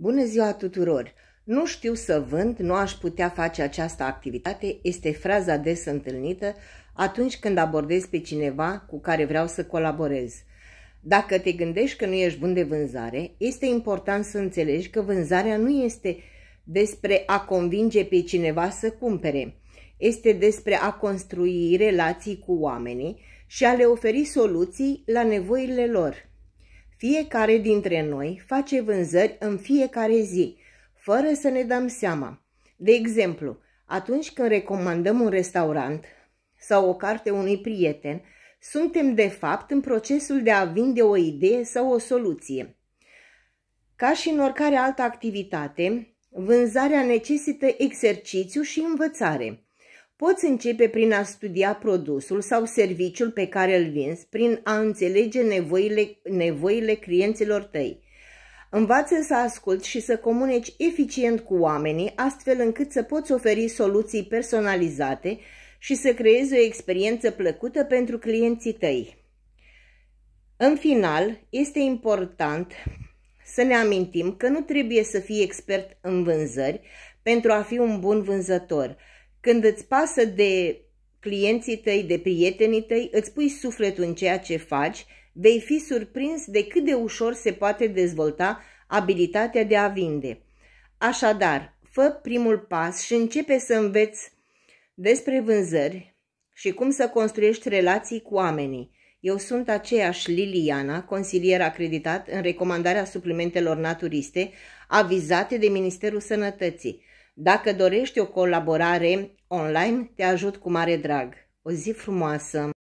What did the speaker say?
Bună ziua tuturor! Nu știu să vând, nu aș putea face această activitate, este fraza des întâlnită atunci când abordez pe cineva cu care vreau să colaborez. Dacă te gândești că nu ești bun de vânzare, este important să înțelegi că vânzarea nu este despre a convinge pe cineva să cumpere. Este despre a construi relații cu oamenii și a le oferi soluții la nevoile lor. Fiecare dintre noi face vânzări în fiecare zi, fără să ne dăm seama. De exemplu, atunci când recomandăm un restaurant sau o carte unui prieten, suntem de fapt în procesul de a vinde o idee sau o soluție. Ca și în oricare altă activitate, vânzarea necesită exercițiu și învățare. Poți începe prin a studia produsul sau serviciul pe care îl vinzi, prin a înțelege nevoile, nevoile clienților tăi. Învață să asculți și să comunici eficient cu oamenii, astfel încât să poți oferi soluții personalizate și să creezi o experiență plăcută pentru clienții tăi. În final, este important să ne amintim că nu trebuie să fii expert în vânzări pentru a fi un bun vânzător – când îți pasă de clienții tăi, de prietenii tăi, îți pui sufletul în ceea ce faci, vei fi surprins de cât de ușor se poate dezvolta abilitatea de a vinde. Așadar, fă primul pas și începe să înveți despre vânzări și cum să construiești relații cu oamenii. Eu sunt aceeași Liliana, consilier acreditat în recomandarea suplimentelor naturiste avizate de Ministerul Sănătății. Dacă dorești o colaborare online, te ajut cu mare drag. O zi frumoasă!